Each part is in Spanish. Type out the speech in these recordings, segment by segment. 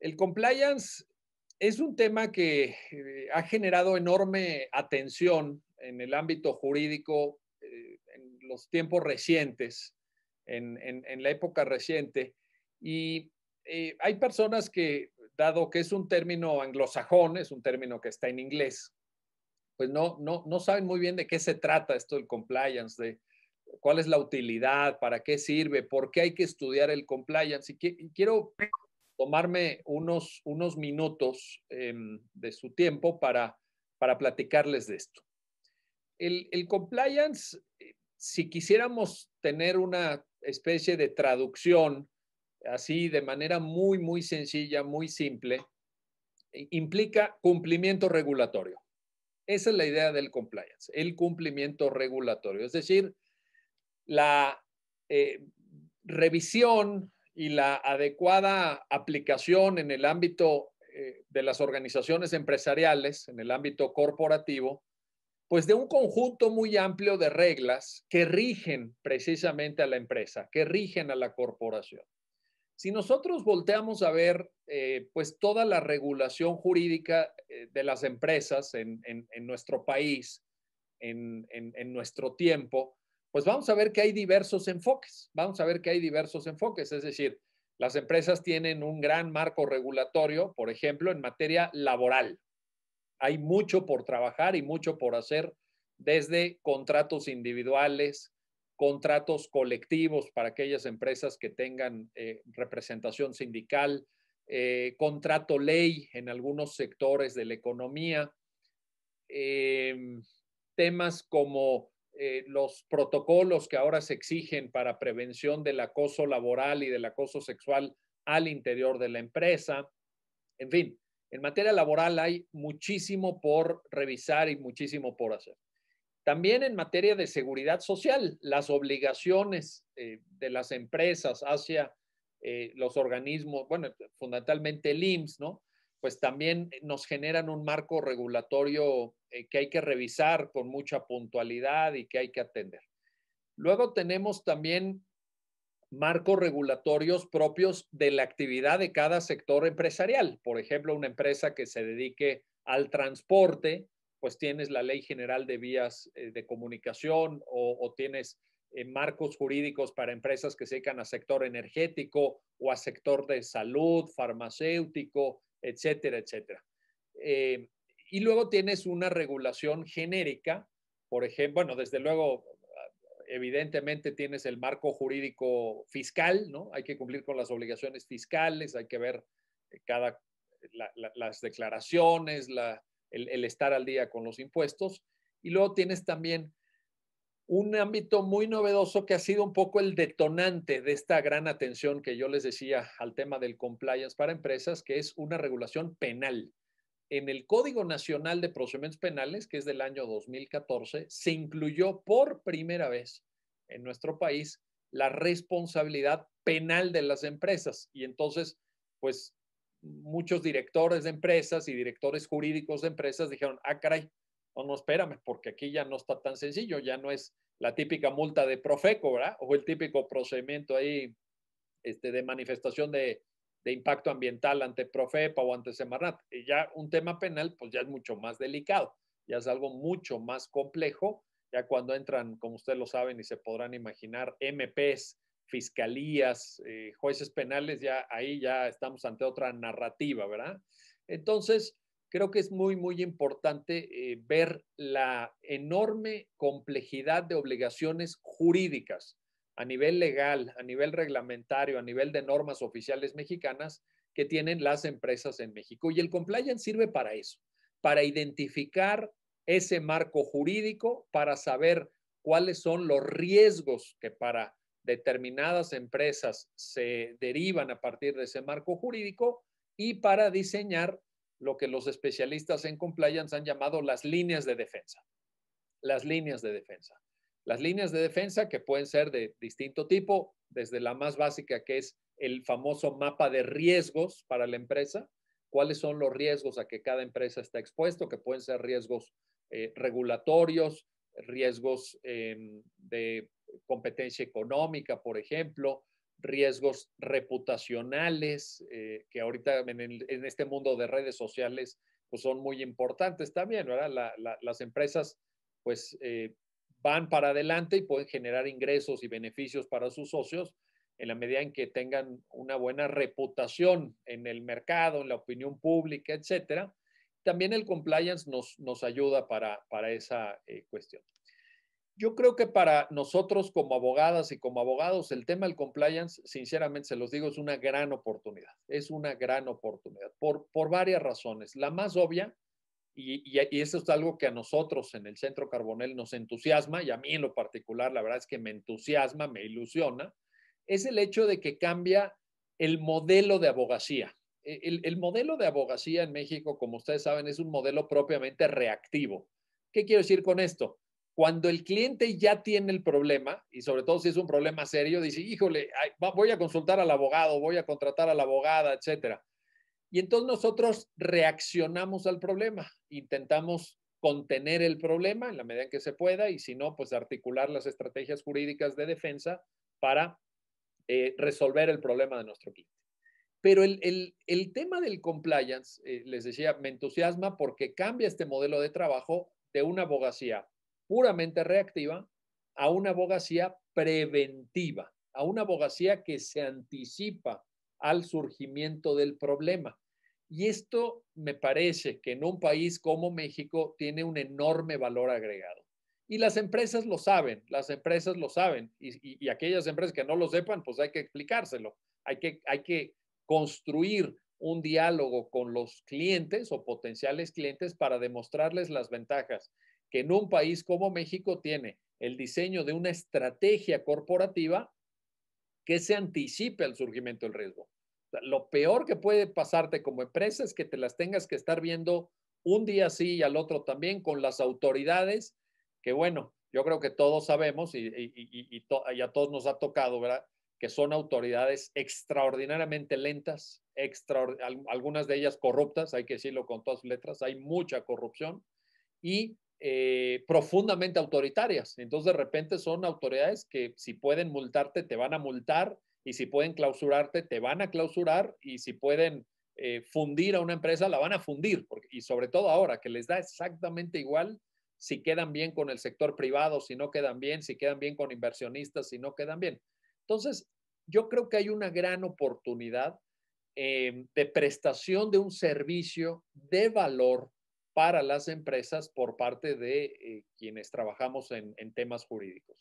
El compliance es un tema que eh, ha generado enorme atención en el ámbito jurídico eh, en los tiempos recientes, en, la época reciente. Y eh, hay personas que, dado que es un término anglosajón, es un término que está en inglés, pues no, no, no saben muy bien de qué se trata esto del compliance, de cuál es la utilidad, para qué sirve, por qué hay que estudiar el compliance. y quiero tomarme unos, unos minutos em, de su tiempo para, para platicarles de esto. El, compliance, eh, si quisiéramos tener una especie de traducción así de manera muy, muy sencilla, muy simple, implica cumplimiento regulatorio. Esa es la idea del compliance, el cumplimiento regulatorio, es decir, la eh, revisión, y la adecuada aplicación en el ámbito eh, de las organizaciones empresariales, en el ámbito corporativo, pues de un conjunto muy amplio de reglas que rigen precisamente a la empresa, que rigen a la corporación. Si nosotros volteamos a ver, eh, pues toda la regulación jurídica eh, de las empresas en, nuestro país, en, en, nuestro tiempo, pues vamos a ver que hay diversos enfoques, vamos a ver que hay diversos enfoques, es decir, las empresas tienen un gran marco regulatorio, por ejemplo, en materia laboral. Hay mucho por trabajar y mucho por hacer desde contratos individuales, contratos colectivos para aquellas empresas que tengan eh, representación sindical, eh, contrato ley en algunos sectores de la economía, em, temas como eh, los protocolos que ahora se exigen para prevención del acoso laboral y del acoso sexual al interior de la empresa. En fin, en materia laboral hay muchísimo por revisar y muchísimo por hacer. También en materia de seguridad social, las obligaciones eh, de las empresas hacia eh, los organismos, bueno, fundamentalmente el IMSS, ¿no? pues también nos generan un marco regulatorio eh, que hay que revisar con mucha puntualidad y que hay que atender. Luego tenemos también marcos regulatorios propios de la actividad de cada sector empresarial. Por ejemplo, una empresa que se dedique al transporte, pues tienes la Ley General de Vías eh, de Comunicación o, tienes eh, marcos jurídicos para empresas que se dedican a sector energético o a sector de salud, farmacéutico, etcétera, etcétera. Eh, y luego tienes una regulación genérica, por ejemplo, bueno, desde luego, evidentemente tienes el marco jurídico fiscal, ¿no? Hay que cumplir con las obligaciones fiscales, hay que ver cada, las declaraciones, el, el, estar al día con los impuestos. Y luego tienes también un ámbito muy novedoso que ha sido un poco el detonante de esta gran atención que yo les decía al tema del compliance para empresas, que es una regulación penal. En el Código Nacional de Procedimientos Penales, que es del año 2014, se incluyó por primera vez en nuestro país la responsabilidad penal de las empresas. Y entonces, pues muchos directores de empresas y directores jurídicos de empresas dijeron, ah, caray, no, no, espérame, porque aquí ya no está tan sencillo, ya no es la típica multa de Profeco, ¿verdad? O el típico procedimiento ahí este, de manifestación de, impacto ambiental ante Profepa o ante Semarnat. ya un tema penal, pues ya es mucho más delicado, ya es algo mucho más complejo, ya cuando entran, como ustedes lo saben y se podrán imaginar, MPs, fiscalías, eh, jueces penales, ya ahí ya estamos ante otra narrativa, ¿verdad? Entonces, creo que es muy, muy importante eh, ver la enorme complejidad de obligaciones jurídicas a nivel legal, a nivel reglamentario, a nivel de normas oficiales mexicanas que tienen las empresas en México. Y el compliance sirve para eso, para identificar ese marco jurídico, para saber cuáles son los riesgos que para determinadas empresas se derivan a partir de ese marco jurídico y para diseñar lo que los especialistas en compliance han llamado las líneas de defensa. Las líneas de defensa. Las líneas de defensa que pueden ser de distinto tipo, desde la más básica que es el famoso mapa de riesgos para la empresa, cuáles son los riesgos a que cada empresa está expuesto, que pueden ser riesgos eh, regulatorios, riesgos em, de competencia económica, por ejemplo, riesgos reputacionales, eh, que ahorita en, este mundo de redes sociales pues son muy importantes también, ¿verdad? las empresas pues eh, van para adelante y pueden generar ingresos y beneficios para sus socios en la medida en que tengan una buena reputación en el mercado, en la opinión pública, etcétera. También el compliance nos, nos ayuda para, esa eh, cuestión. Yo creo que para nosotros como abogadas y como abogados, el tema del compliance, sinceramente se los digo, es una gran oportunidad. Es una gran oportunidad por, por varias razones. La más obvia, y, y, eso es algo que a nosotros en el Centro Carbonel nos entusiasma, y a mí en lo particular, la verdad es que me entusiasma, me ilusiona, es el hecho de que cambia el modelo de abogacía. E, el, el modelo de abogacía en México, como ustedes saben, es un modelo propiamente reactivo. ¿Qué quiero decir con esto? Cuando el cliente ya tiene el problema, y sobre todo si es un problema serio, dice, híjole, voy a consultar al abogado, voy a contratar a la abogada, etcétera. Y entonces nosotros reaccionamos al problema, intentamos contener el problema en la medida en que se pueda y si no, pues articular las estrategias jurídicas de defensa para eh, resolver el problema de nuestro cliente. Pero el, tema del compliance, eh, les decía, me entusiasma porque cambia este modelo de trabajo de una abogacía puramente reactiva a una abogacía preventiva, a una abogacía que se anticipa al surgimiento del problema. Y esto me parece que en un país como México tiene un enorme valor agregado. Y las empresas lo saben, las empresas lo saben. Y, aquellas empresas que no lo sepan, pues hay que explicárselo. Hay que, hay que construir un diálogo con los clientes o potenciales clientes para demostrarles las ventajas que en un país como México tiene el diseño de una estrategia corporativa que se anticipe al surgimiento del riesgo. lo peor que puede pasarte como empresa es que te las tengas que estar viendo un día así y al otro también con las autoridades, que bueno, yo creo que todos sabemos y, a todos nos ha tocado, ¿verdad? Que son autoridades extraordinariamente lentas, extra, algunas de ellas corruptas, hay que decirlo con todas letras, hay mucha corrupción y eh, profundamente autoritarias. Entonces, de repente son autoridades que si pueden multarte, te van a multar, y si pueden clausurarte, te van a clausurar, y si pueden eh, fundir a una empresa, la van a fundir. y sobre todo ahora, que les da exactamente igual si quedan bien con el sector privado, si no quedan bien, si quedan bien con inversionistas, si no quedan bien. Entonces, yo creo que hay una gran oportunidad eh, de prestación de un servicio de valor para las empresas por parte de eh, quienes trabajamos en, temas jurídicos.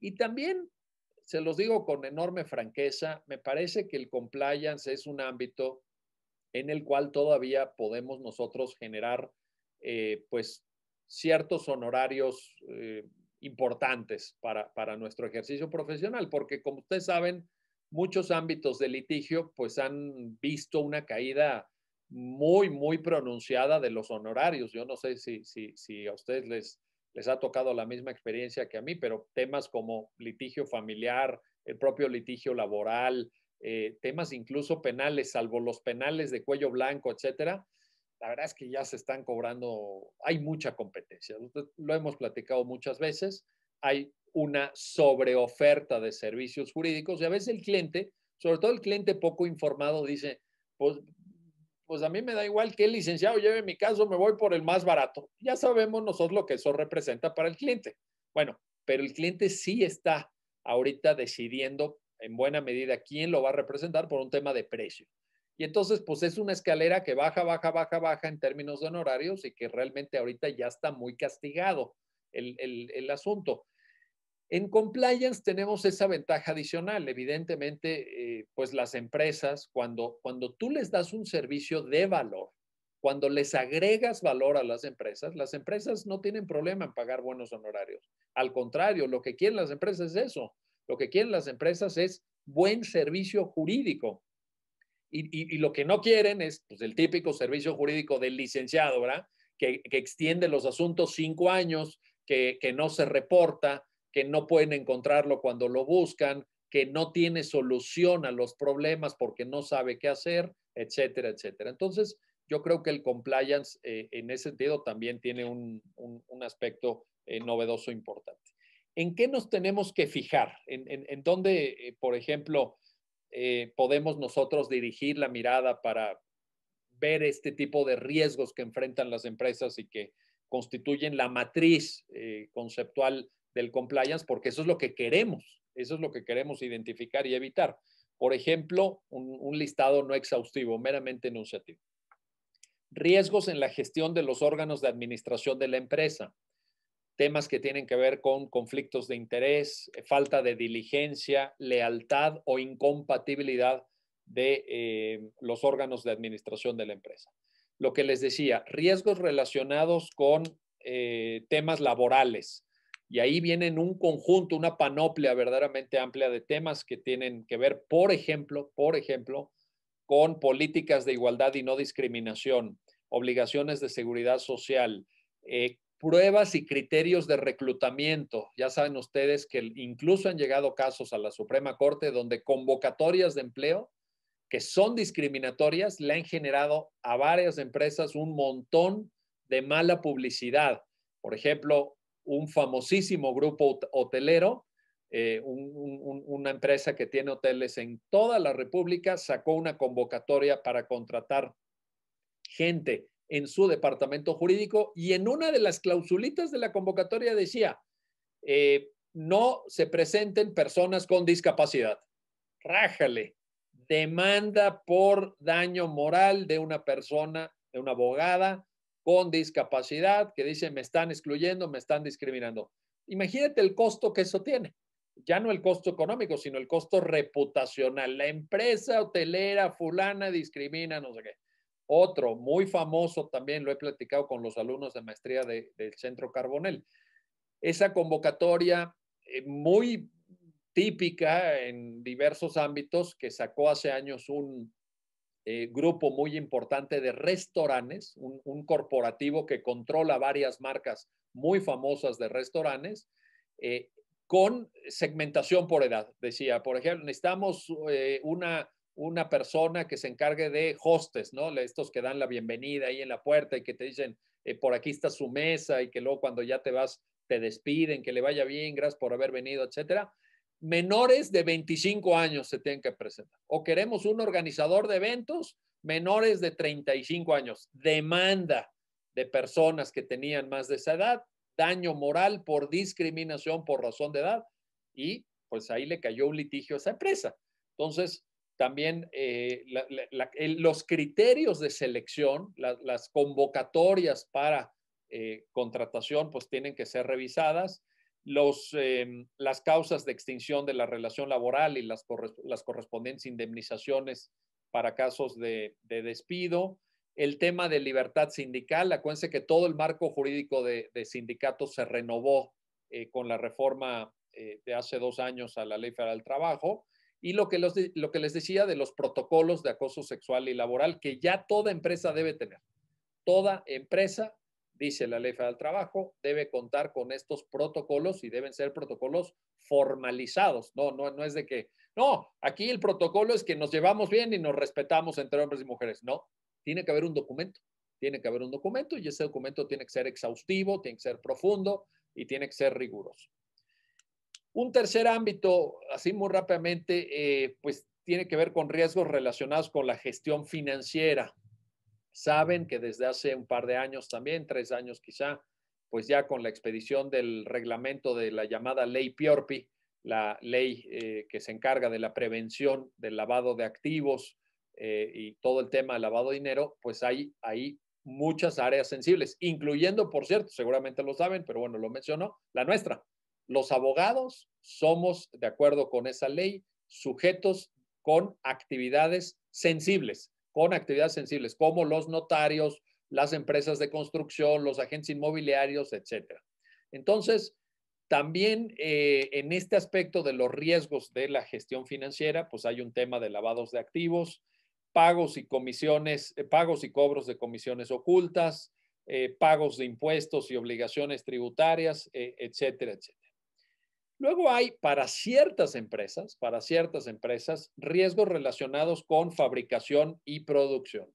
Y también, se los digo con enorme franqueza, me parece que el compliance es un ámbito en el cual todavía podemos nosotros generar eh, pues ciertos honorarios eh, importantes para, para, nuestro ejercicio profesional, porque como ustedes saben, muchos ámbitos de litigio pues han visto una caída muy, muy pronunciada de los honorarios. Yo no sé si, si, si a ustedes les, les ha tocado la misma experiencia que a mí, pero temas como litigio familiar, el propio litigio laboral, eh, temas incluso penales, salvo los penales de cuello blanco, etcétera, la verdad es que ya se están cobrando, hay mucha competencia. Lo hemos platicado muchas veces, hay una sobreoferta de servicios jurídicos y a veces el cliente, sobre todo el cliente poco informado, dice, pues pues a mí me da igual que el licenciado lleve mi caso, me voy por el más barato. Ya sabemos nosotros lo que eso representa para el cliente. Bueno, pero el cliente sí está ahorita decidiendo en buena medida quién lo va a representar por un tema de precio. Y entonces, pues es una escalera que baja, baja, baja, baja en términos de honorarios y que realmente ahorita ya está muy castigado el asunto. En compliance tenemos esa ventaja adicional. Evidentemente, eh, pues las empresas, cuando, cuando tú les das un servicio de valor, cuando les agregas valor a las empresas, las empresas no tienen problema en pagar buenos honorarios. Al contrario, lo que quieren las empresas es eso. Lo que quieren las empresas es buen servicio jurídico. Y, lo que no quieren es pues, el típico servicio jurídico del licenciado, ¿verdad? Que, extiende los asuntos cinco años, que, que no se reporta, que no pueden encontrarlo cuando lo buscan, que no tiene solución a los problemas porque no sabe qué hacer, etcétera, etcétera. Entonces, yo creo que el compliance eh, en ese sentido también tiene un, un, aspecto eh, novedoso e importante. ¿En qué nos tenemos que fijar? ¿En, en, dónde, eh, por ejemplo, podemos nosotros dirigir la mirada para ver este tipo de riesgos que enfrentan las empresas y que constituyen la matriz conceptual del compliance, porque eso es lo que queremos, eso es lo que queremos identificar y evitar. Por ejemplo, un, listado no exhaustivo, meramente enunciativo. Riesgos en la gestión de los órganos de administración de la empresa temas que tienen que ver con conflictos de interés, falta de diligencia, lealtad o incompatibilidad de eh, los órganos de administración de la empresa. Lo que les decía, riesgos relacionados con eh, temas laborales, y ahí vienen un conjunto, una panoplia verdaderamente amplia de temas que tienen que ver, por ejemplo, por ejemplo, con políticas de igualdad y no discriminación, obligaciones de seguridad social, eh, pruebas y criterios de reclutamiento. Ya saben ustedes que incluso han llegado casos a la Suprema Corte donde convocatorias de empleo que son discriminatorias le han generado a varias empresas un montón de mala publicidad. Por ejemplo, un famosísimo grupo hotelero, eh, una empresa que tiene hoteles en toda la República, sacó una convocatoria para contratar gente en su departamento jurídico y en una de las clausulitas de la convocatoria decía, eh, no se presenten personas con discapacidad. Rájale, demanda por daño moral de una persona, de una abogada con discapacidad que dicen me están excluyendo, me están discriminando. Imagínate el costo que eso tiene. Ya no el costo económico, sino el costo reputacional. La empresa hotelera fulana discrimina, no sé qué. Otro muy famoso también, lo he platicado con los alumnos de maestría del Centro Carbonel. Esa convocatoria eh, muy típica en diversos ámbitos que sacó hace años un, eh, grupo muy importante de restaurantes, un, corporativo que controla varias marcas muy famosas de restaurantes, eh, con segmentación por edad. Decía, por ejemplo, necesitamos eh, una, una persona que se encargue de hostes, ¿no? Estos que dan la bienvenida ahí en la puerta y que te dicen, por aquí está su mesa y que luego cuando ya te vas te despiden, que le vaya bien, gracias por haber venido, etcétera menores de 25 años se tienen que presentar. O queremos un organizador de eventos menores de 35 años. Demanda de personas que tenían más de esa edad, daño moral por discriminación por razón de edad y pues ahí le cayó un litigio a esa empresa. Entonces, también eh, los criterios de selección, las convocatorias para eh, contratación, pues tienen que ser revisadas Em, las causas de extinción de la relación laboral y las, correspondientes indemnizaciones para casos de, despido, el tema de libertad sindical. Acuérdense que todo el marco jurídico de, de sindicatos se renovó eh, con la reforma eh, de hace dos años a la Ley Federal del Trabajo. Y lo que, lo que les decía de los protocolos de acoso sexual y laboral que ya toda empresa debe tener. Toda empresa dice la ley federal del trabajo, debe contar con estos protocolos y deben ser protocolos formalizados. No, no, es de que, no, aquí el protocolo es que nos llevamos bien y nos respetamos entre hombres y mujeres. No, tiene que haber un documento. Tiene que haber un documento y ese documento tiene que ser exhaustivo, tiene que ser profundo y tiene que ser riguroso. Un tercer ámbito, así muy rápidamente, eh, pues tiene que ver con riesgos relacionados con la gestión financiera saben que desde hace un par de años también, tres años quizá, pues ya con la expedición del reglamento de la llamada ley Piorpi, la ley eh, que se encarga de la prevención del lavado de activos eh, y todo el tema del lavado de dinero, pues hay, ahí muchas áreas sensibles, incluyendo, por cierto, seguramente lo saben, pero bueno, lo mencionó, la nuestra. Los abogados somos, de acuerdo con esa ley, sujetos con actividades sensibles con actividades sensibles, como los notarios, las empresas de construcción, los agentes inmobiliarios, etcétera. Entonces, también eh, en este aspecto de los riesgos de la gestión financiera, pues hay un tema de lavados de activos, pagos y comisiones, eh, pagos y cobros de comisiones ocultas, eh, pagos de impuestos y obligaciones tributarias, etcétera, etcétera. Luego hay para ciertas empresas, para ciertas empresas, riesgos relacionados con fabricación y producción.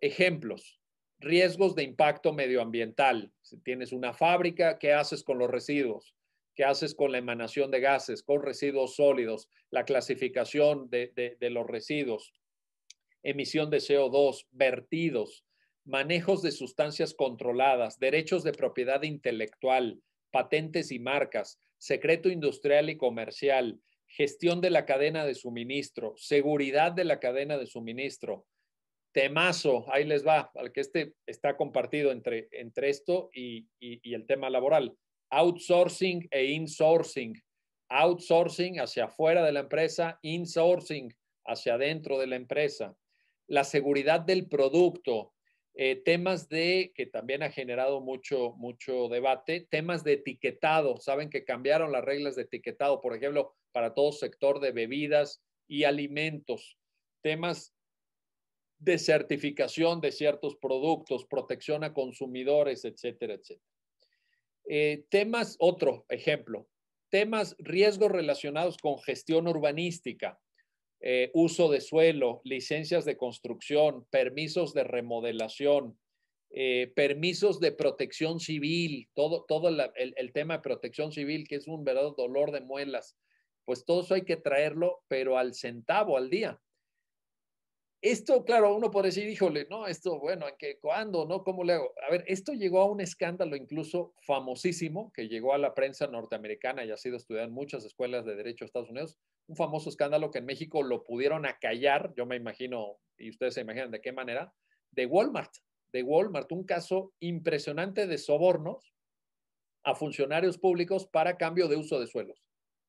Ejemplos, riesgos de impacto medioambiental. Si tienes una fábrica, ¿qué haces con los residuos? ¿Qué haces con la emanación de gases, con residuos sólidos, la clasificación de, de los residuos, emisión de CO2, vertidos, manejos de sustancias controladas, derechos de propiedad intelectual, patentes y marcas, secreto industrial y comercial, gestión de la cadena de suministro, seguridad de la cadena de suministro. Temazo, ahí les va, al que este está compartido entre, entre esto y, y el tema laboral. Outsourcing e insourcing. Outsourcing hacia afuera de la empresa, insourcing hacia adentro de la empresa. La seguridad del producto, eh, temas de, que también ha generado mucho, mucho debate, temas de etiquetado. Saben que cambiaron las reglas de etiquetado, por ejemplo, para todo sector de bebidas y alimentos. Temas de certificación de ciertos productos, protección a consumidores, etcétera, etcétera. Eh, temas, otro ejemplo, temas riesgos relacionados con gestión urbanística. Eh, uso de suelo, licencias de construcción, permisos de remodelación, eh, permisos de protección civil, todo, todo el, tema de protección civil, que es un verdadero dolor de muelas, pues todo eso hay que traerlo, pero al centavo, al día. Esto, claro, uno puede decir, híjole, no, esto, bueno, qué, cuándo, no? ¿Cómo le hago? A ver, esto llegó a un escándalo incluso famosísimo que llegó a la prensa norteamericana y ha sido estudiado en muchas escuelas de derecho de Estados Unidos, un famoso escándalo que en México lo pudieron acallar, yo me imagino, y ustedes se imaginan de qué manera, de Walmart, de Walmart, un caso impresionante de sobornos a funcionarios públicos para cambio de uso de suelos,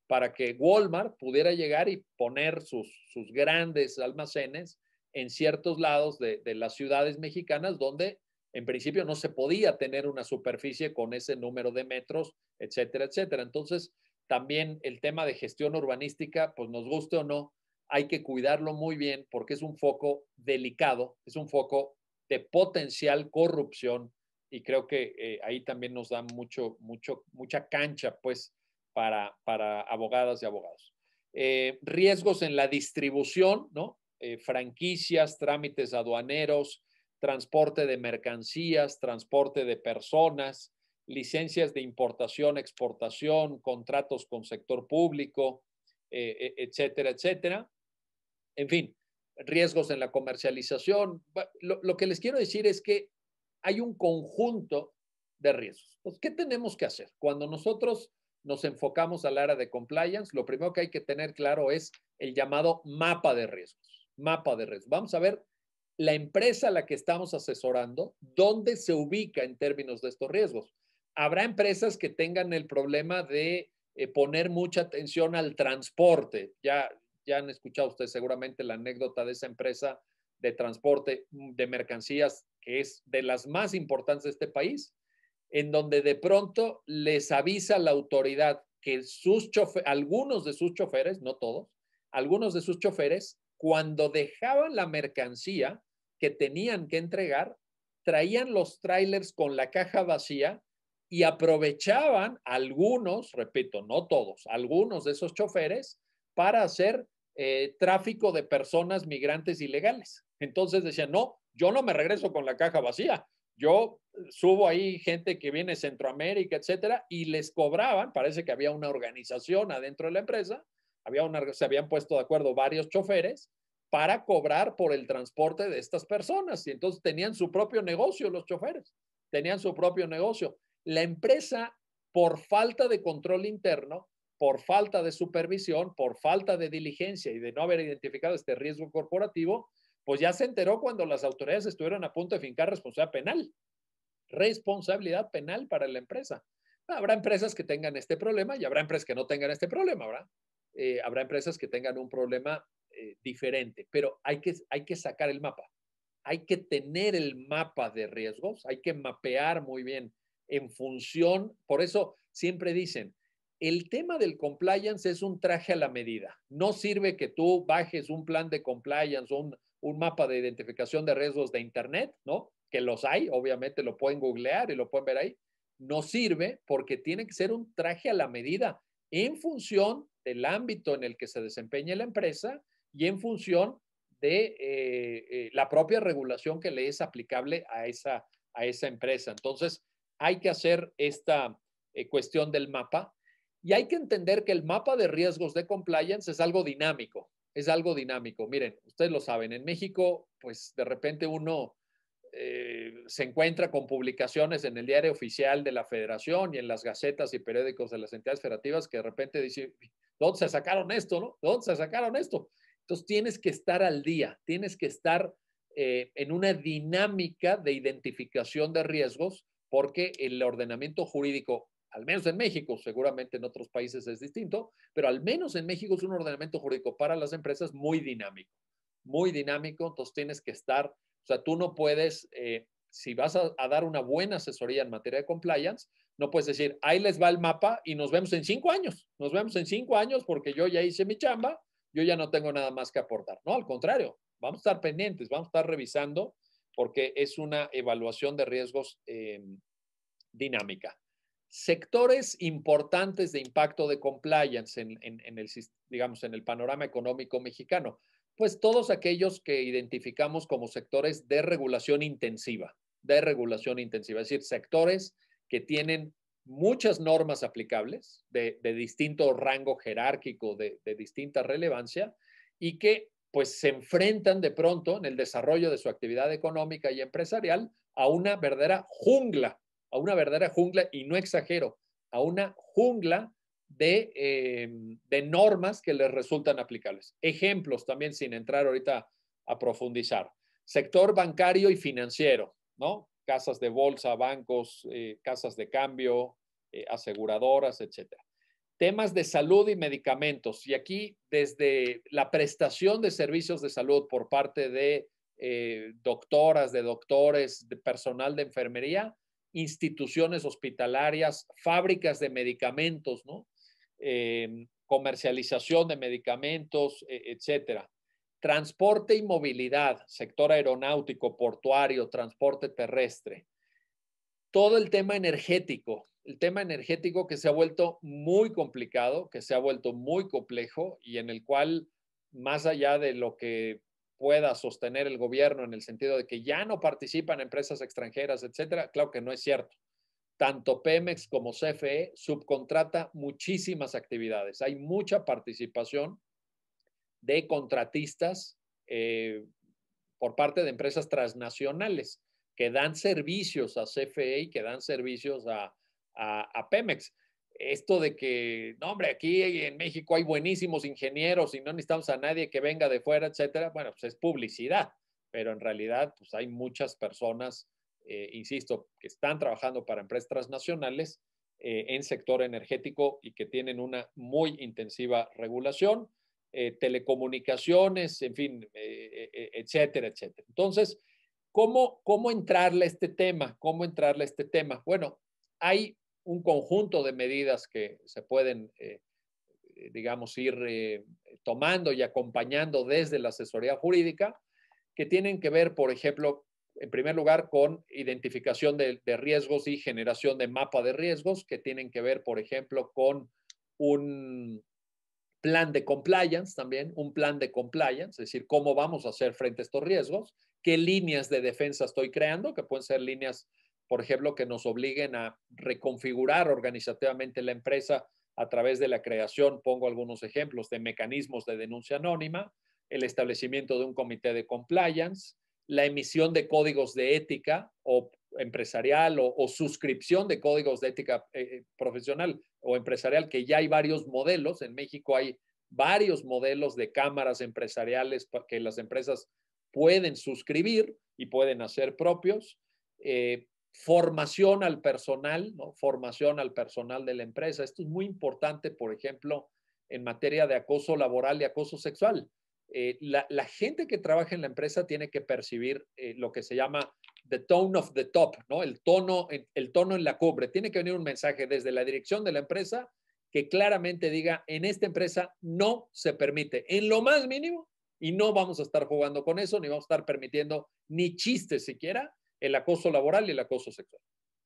para que Walmart pudiera llegar y poner sus, grandes almacenes en ciertos lados de, de las ciudades mexicanas donde en principio no se podía tener una superficie con ese número de metros, etcétera, etcétera. Entonces, también el tema de gestión urbanística, pues nos guste o no, hay que cuidarlo muy bien porque es un foco delicado, es un foco de potencial corrupción y creo que eh, ahí también nos da mucho, mucho, mucha cancha, pues, para, abogadas y abogados. Eh, riesgos en la distribución, ¿no? Eh, franquicias, trámites aduaneros, transporte de mercancías, transporte de personas, licencias de importación, exportación, contratos con sector público, eh, e, etcétera, etcétera. En fin, riesgos en la comercialización. Lo, que les quiero decir es que hay un conjunto de riesgos. ¿Qué tenemos que hacer? Cuando nosotros nos enfocamos al área de compliance, lo primero que hay que tener claro es el llamado mapa de riesgos. Mapa de riesgos. Vamos a ver la empresa a la que estamos asesorando, dónde se ubica en términos de estos riesgos. Habrá empresas que tengan el problema de eh, poner mucha atención al transporte. Ya, ya han escuchado ustedes seguramente la anécdota de esa empresa de transporte mm, de mercancías que es de las más importantes de este país, en donde de pronto les avisa la autoridad que sus algunos de sus choferes, no todos, algunos de sus choferes, cuando dejaban la mercancía que tenían que entregar, traían los trailers con la caja vacía y aprovechaban algunos, repito, no todos, algunos de esos choferes para hacer eh, tráfico de personas migrantes ilegales. Entonces decían, no, yo no me regreso con la caja vacía, yo subo ahí gente que viene de Centroamérica, etcétera, y les cobraban, parece que había una organización adentro de la empresa, había una, se habían puesto de acuerdo varios choferes para cobrar por el transporte de estas personas. Y entonces tenían su propio negocio los choferes, tenían su propio negocio la empresa, por falta de control interno, por falta de supervisión, por falta de diligencia y de no haber identificado este riesgo corporativo, pues ya se enteró cuando las autoridades estuvieron a punto de fincar responsabilidad penal. Responsabilidad penal para la empresa. Habrá empresas que tengan este problema y habrá empresas que no tengan este problema, ¿verdad? Eh, habrá empresas que tengan un problema eh, diferente, pero hay que, hay que sacar el mapa. Hay que tener el mapa de riesgos, hay que mapear muy bien en función, por eso siempre dicen, el tema del compliance es un traje a la medida. No sirve que tú bajes un plan de compliance o un, mapa de identificación de riesgos de Internet, ¿no? Que los hay, obviamente lo pueden googlear y lo pueden ver ahí. No sirve porque tiene que ser un traje a la medida en función del ámbito en el que se desempeña la empresa y en función de eh, eh, la propia regulación que le es aplicable a esa, a esa empresa. Entonces, hay que hacer esta eh, cuestión del mapa y hay que entender que el mapa de riesgos de compliance es algo dinámico, es algo dinámico. Miren, ustedes lo saben, en México, pues de repente uno eh, se encuentra con publicaciones en el diario oficial de la federación y en las gacetas y periódicos de las entidades federativas que de repente dicen, ¿dónde se sacaron esto? No? ¿Dónde se sacaron esto? Entonces tienes que estar al día, tienes que estar eh, en una dinámica de identificación de riesgos porque el ordenamiento jurídico, al menos en México, seguramente en otros países es distinto, pero al menos en México es un ordenamiento jurídico para las empresas muy dinámico, muy dinámico, entonces tienes que estar, o sea, tú no puedes, eh, si vas a, a dar una buena asesoría en materia de compliance, no puedes decir, ahí les va el mapa y nos vemos en cinco años, nos vemos en cinco años porque yo ya hice mi chamba, yo ya no tengo nada más que aportar, no, al contrario, vamos a estar pendientes, vamos a estar revisando porque es una evaluación de riesgos em, dinámica. Sectores importantes de impacto de compliance en, el, panorama económico mexicano, pues todos aquellos que identificamos como sectores de regulación intensiva, de regulación intensiva, es decir, sectores que tienen muchas normas aplicables de, distinto rango jerárquico, de, de, distinta relevancia, y que pues se enfrentan de pronto en el desarrollo de su actividad económica y empresarial a una verdadera jungla, a una verdadera jungla, y no exagero, a una jungla de, eh, normas que les resultan aplicables. Ejemplos también sin entrar ahorita a profundizar. Sector bancario y financiero, ¿no? Casas de bolsa, bancos, eh, casas de cambio, eh, aseguradoras, etcétera temas de salud y medicamentos. Y aquí, desde la prestación de servicios de salud por parte de eh, doctoras, de doctores, de personal de enfermería, instituciones hospitalarias, fábricas de medicamentos, ¿no? Em, comercialización de medicamentos, e, etcétera. Transporte y movilidad, sector aeronáutico, portuario, transporte terrestre. Todo el tema energético, el tema energético que se ha vuelto muy complicado, que se ha vuelto muy complejo y en el cual, más allá de lo que pueda sostener el gobierno en el sentido de que ya no participan empresas extranjeras, etcétera, claro que no es cierto. Tanto Pemex como CFE subcontrata muchísimas actividades. Hay mucha participación de contratistas eh, por parte de empresas transnacionales que dan servicios a CFE y que dan servicios a, a, Pemex. Esto de que, no, hombre, aquí en México hay buenísimos ingenieros y no necesitamos a nadie que venga de fuera, etcétera, bueno, pues es publicidad, pero en realidad, pues hay muchas personas, eh, insisto, que están trabajando para empresas transnacionales eh, en sector energético y que tienen una muy intensiva regulación. Eh, telecomunicaciones, en fin, etcétera, etcétera. Entonces, ¿cómo, ¿cómo entrarle a este tema? ¿Cómo entrarle a este tema? Bueno, hay un conjunto de medidas que se pueden, eh, eh, digamos, ir eh, tomando y acompañando desde la asesoría jurídica, que tienen que ver, por ejemplo, en primer lugar, con identificación de, de riesgos y generación de mapa de riesgos, que tienen que ver, por ejemplo, con un plan de compliance también, un plan de compliance, es decir, cómo vamos a hacer frente a estos riesgos, qué líneas de defensa estoy creando, que pueden ser líneas por ejemplo, que nos obliguen a reconfigurar organizativamente la empresa a través de la creación, pongo algunos ejemplos, de mecanismos de denuncia anónima, el establecimiento de un comité de compliance, la emisión de códigos de ética o empresarial o, suscripción de códigos de ética eh, eh, profesional o empresarial, que ya hay varios modelos. En México hay varios modelos de cámaras empresariales que las empresas pueden suscribir y pueden hacer propios. Eh, formación al personal, formación al personal de la empresa. Esto es muy importante, por ejemplo, en materia de acoso laboral y acoso sexual. Eh, la, gente que trabaja en la empresa tiene que percibir eh, lo que se llama the tone of the top, el, tono, tono en la cumbre. Tiene que venir un mensaje desde la dirección de la empresa que claramente diga, en esta empresa no se permite, en lo más mínimo, y no vamos a estar jugando con eso, ni vamos a estar permitiendo ni chistes siquiera el acoso laboral y el acoso sexual.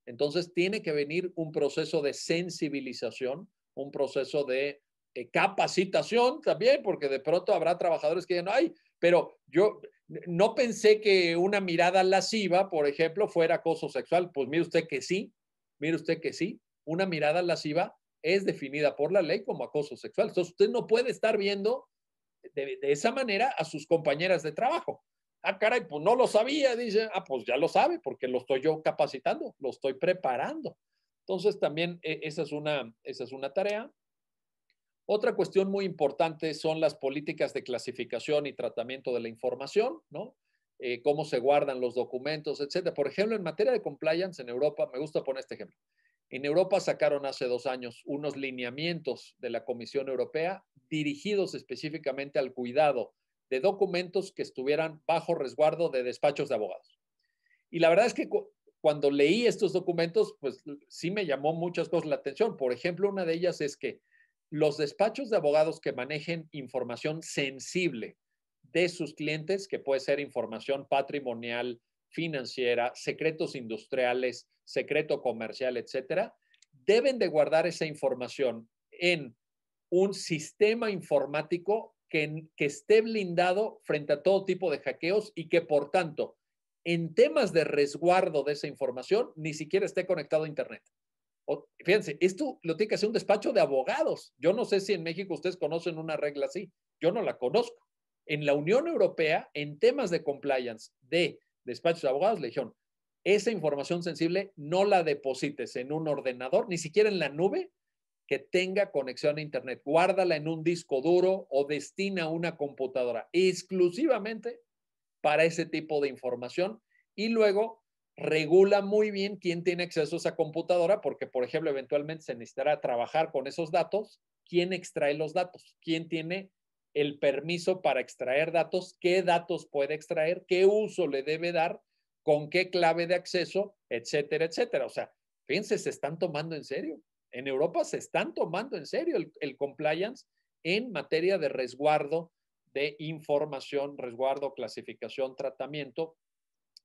Entonces tiene que venir un proceso de sensibilización, un proceso de eh, capacitación también, porque de pronto habrá trabajadores que no hay. pero yo no pensé que una mirada lasciva, por ejemplo, fuera acoso sexual. Pues mire usted que sí, mire usted que sí, una mirada lasciva es definida por la ley como acoso sexual. Entonces usted no puede estar viendo de esa manera a sus compañeras de trabajo. Ah, caray, pues no lo sabía, dice. Ah, pues ya lo sabe, porque lo estoy yo capacitando, lo estoy preparando. Entonces, también eh, esa es una, esa es una tarea. Otra cuestión muy importante son las políticas de clasificación y tratamiento de la información, ¿no? Eh, cómo se guardan los documentos, etcétera. Por ejemplo, en materia de compliance en Europa, me gusta poner este ejemplo. En Europa sacaron hace dos años unos lineamientos de la Comisión Europea dirigidos específicamente al cuidado de documentos que estuvieran bajo resguardo de despachos de abogados. Y la verdad es que cuando leí estos documentos, pues sí me llamó muchas cosas la atención. Por ejemplo, una de ellas es que los despachos de abogados que manejen información sensible de sus clientes, que puede ser información patrimonial, financiera, secretos industriales, secreto comercial, etcétera, deben de guardar esa información en un sistema informático que, esté blindado frente a todo tipo de hackeos y que, por tanto, en temas de resguardo de esa información, ni siquiera esté conectado a Internet. fíjense, esto lo tiene que hacer un despacho de abogados. Yo no sé si en México ustedes conocen una regla así. Yo no la conozco. En la Unión Europea, en temas de compliance de despachos de abogados, legión, esa información sensible no la deposites en un ordenador, ni siquiera en la nube, que tenga conexión a Internet. Guárdala en un disco duro o destina una computadora exclusivamente para ese tipo de información y luego regula muy bien quién tiene acceso a esa computadora porque, por ejemplo, eventualmente se necesitará trabajar con esos datos, quién extrae los datos, quién tiene el permiso para extraer datos, qué datos puede extraer, qué uso le debe dar, con qué clave de acceso, etcétera, etcétera. O sea, fíjense, se están tomando en serio en Europa se están tomando en serio el, compliance en materia de resguardo de información, resguardo, clasificación, tratamiento,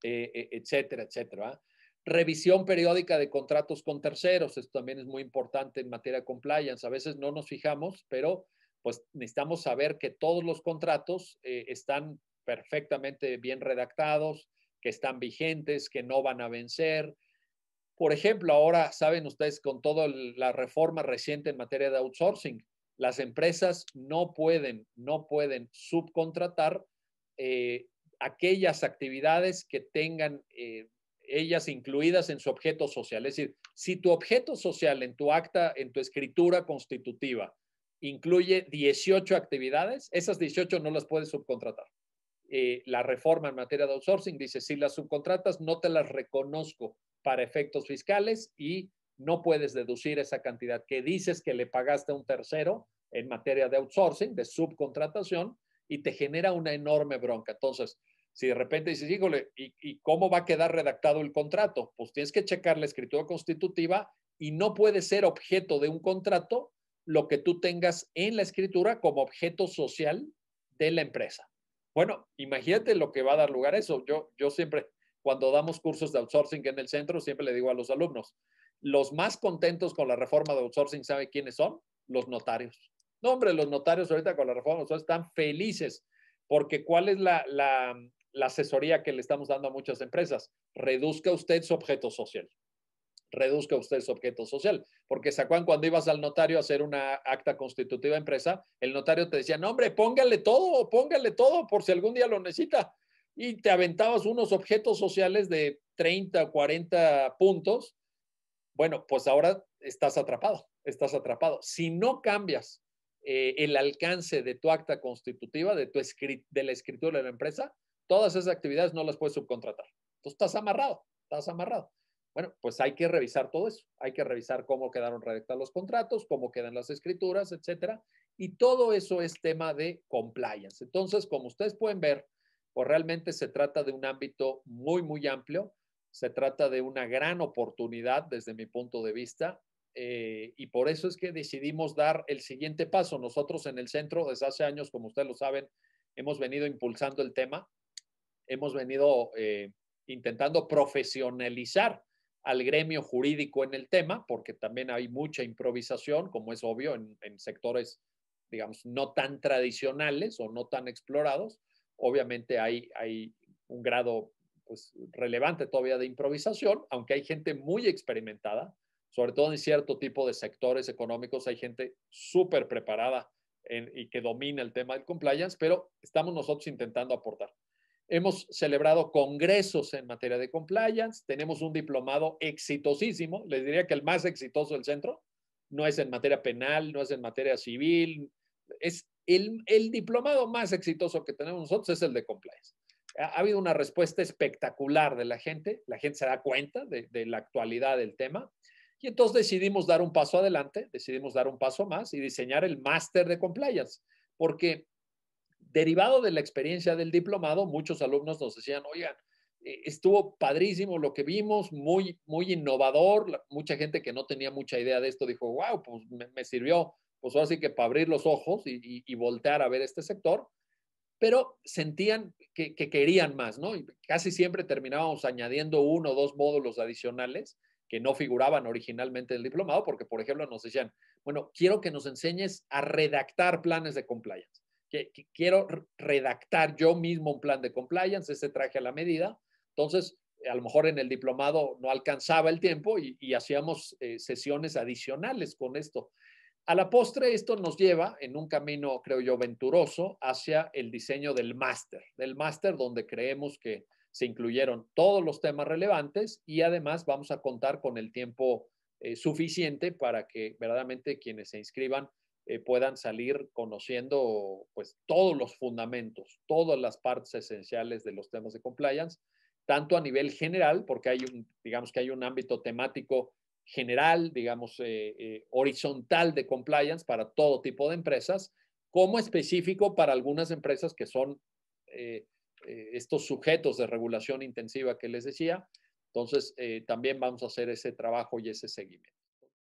eh, eh, etcétera, etcétera. Revisión periódica de contratos con terceros, esto también es muy importante en materia de compliance. A veces no nos fijamos, pero pues necesitamos saber que todos los contratos eh, están perfectamente bien redactados, que están vigentes, que no van a vencer, por ejemplo, ahora saben ustedes con toda la reforma reciente en materia de outsourcing, las empresas no pueden, no pueden subcontratar eh, aquellas actividades que tengan eh, ellas incluidas en su objeto social. Es decir, si tu objeto social en tu acta, en tu escritura constitutiva, incluye 18 actividades, esas 18 no las puedes subcontratar. Eh, la reforma en materia de outsourcing dice, si las subcontratas, no te las reconozco para efectos fiscales y no puedes deducir esa cantidad que dices que le pagaste a un tercero en materia de outsourcing, de subcontratación, y te genera una enorme bronca. Entonces, si de repente dices, híjole, ¿y, cómo va a quedar redactado el contrato? Pues tienes que checar la escritura constitutiva y no puede ser objeto de un contrato lo que tú tengas en la escritura como objeto social de la empresa. Bueno, imagínate lo que va a dar lugar a eso. Yo, yo siempre cuando damos cursos de outsourcing en el centro, siempre le digo a los alumnos, los más contentos con la reforma de outsourcing, ¿sabe quiénes son? Los notarios. No, hombre, los notarios ahorita con la reforma de outsourcing están felices, porque ¿cuál es la, asesoría que le estamos dando a muchas empresas? Reduzca usted su objeto social reduzca usted su objeto social. Porque Sacuán, cuando ibas al notario a hacer una acta constitutiva de empresa? El notario te decía, no, hombre, póngale todo, póngale todo por si algún día lo necesita y te aventabas unos objetos sociales de 30, 40 puntos, bueno, pues ahora estás atrapado, estás atrapado. Si no cambias eh, el alcance de tu acta constitutiva, de, tu de la escritura de la empresa, todas esas actividades no las puedes subcontratar. Entonces estás amarrado, estás amarrado. Bueno, pues hay que revisar todo eso. Hay que revisar cómo quedaron redactados los contratos, cómo quedan las escrituras, etcétera. Y todo eso es tema de compliance. Entonces, como ustedes pueden ver, pues realmente se trata de un ámbito muy, muy amplio, se trata de una gran oportunidad desde mi punto de vista eh, y por eso es que decidimos dar el siguiente paso. Nosotros en el centro desde hace años, como ustedes lo saben, hemos venido impulsando el tema, hemos venido eh, intentando profesionalizar al gremio jurídico en el tema, porque también hay mucha improvisación, como es obvio, en, en sectores, digamos, no tan tradicionales o no tan explorados. Obviamente hay, hay un grado pues, relevante todavía de improvisación, aunque hay gente muy experimentada, sobre todo en cierto tipo de sectores económicos, hay gente súper preparada y que domina el tema del compliance, pero estamos nosotros intentando aportar. Hemos celebrado congresos en materia de compliance, tenemos un diplomado exitosísimo, les diría que el más exitoso del centro, no es en materia penal, no es en materia civil, es el, diplomado más exitoso que tenemos nosotros es el de compliance. Ha, habido una respuesta espectacular de la gente, la gente se da cuenta de, la actualidad del tema y entonces decidimos dar un paso adelante, decidimos dar un paso más y diseñar el máster de compliance, porque derivado de la experiencia del diplomado, muchos alumnos nos decían, oigan, e, estuvo padrísimo lo que vimos, muy, muy innovador, mucha gente que no tenía mucha idea de esto dijo, wow, pues me sirvió pues ahora sí que para abrir los ojos y, voltear a ver este sector, pero sentían que, querían más, ¿no? Y casi siempre terminábamos añadiendo uno o dos módulos adicionales que no figuraban originalmente en el diplomado, porque, por ejemplo, nos decían, bueno, quiero que nos enseñes a redactar planes de compliance. Que, quiero redactar yo mismo un plan de compliance, ese traje a la medida. Entonces, a lo mejor en el diplomado no alcanzaba el tiempo y, hacíamos eh, sesiones adicionales con esto. A la postre, esto nos lleva en un camino, creo yo, venturoso hacia el diseño del máster, del máster donde creemos que se incluyeron todos los temas relevantes y además vamos a contar con el tiempo eh, suficiente para que verdaderamente quienes se inscriban eh, puedan salir conociendo pues todos los fundamentos, todas las partes esenciales de los temas de compliance, tanto a nivel general, porque hay un, digamos que hay un ámbito temático general, digamos, eh, eh, horizontal de compliance para todo tipo de empresas, como específico para algunas empresas que son eh, estos sujetos de regulación intensiva que les decía. Entonces, también vamos a hacer ese trabajo y ese seguimiento.